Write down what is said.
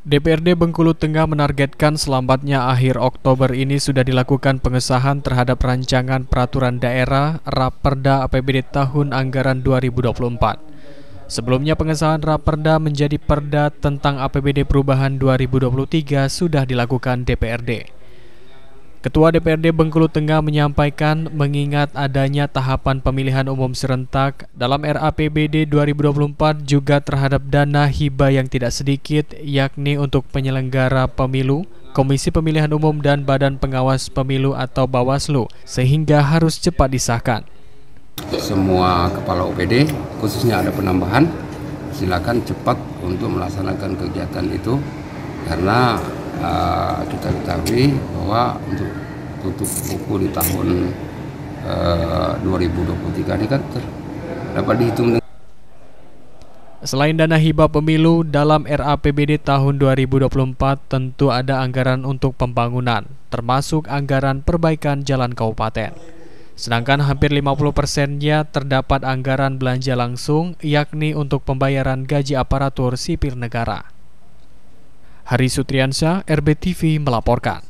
DPRD Bengkulu Tengah menargetkan selambatnya akhir Oktober ini sudah dilakukan pengesahan terhadap rancangan peraturan daerah Raperda APBD tahun anggaran 2024. Sebelumnya pengesahan Raperda menjadi Perda tentang APBD perubahan 2023 sudah dilakukan DPRD. Ketua DPRD Bengkulu Tengah menyampaikan mengingat adanya tahapan pemilihan umum serentak dalam RAPBD 2024 juga terhadap dana hibah yang tidak sedikit yakni untuk penyelenggara pemilu, Komisi Pemilihan Umum dan Badan Pengawas Pemilu atau Bawaslu sehingga harus cepat disahkan. Semua kepala OPD khususnya ada penambahan silakan cepat untuk melaksanakan kegiatan itu karena Eh, kita ketahui bahwa untuk tutup buku di tahun eh, uh, 2023 ini kan ter, dapat dihitung dengan Selain dana hibah pemilu, dalam RAPBD tahun 2024 tentu ada anggaran untuk pembangunan, termasuk anggaran perbaikan jalan kabupaten. Sedangkan hampir 50 persennya terdapat anggaran belanja langsung, yakni untuk pembayaran gaji aparatur sipil negara. Hari Sutriansyah, RBTV melaporkan.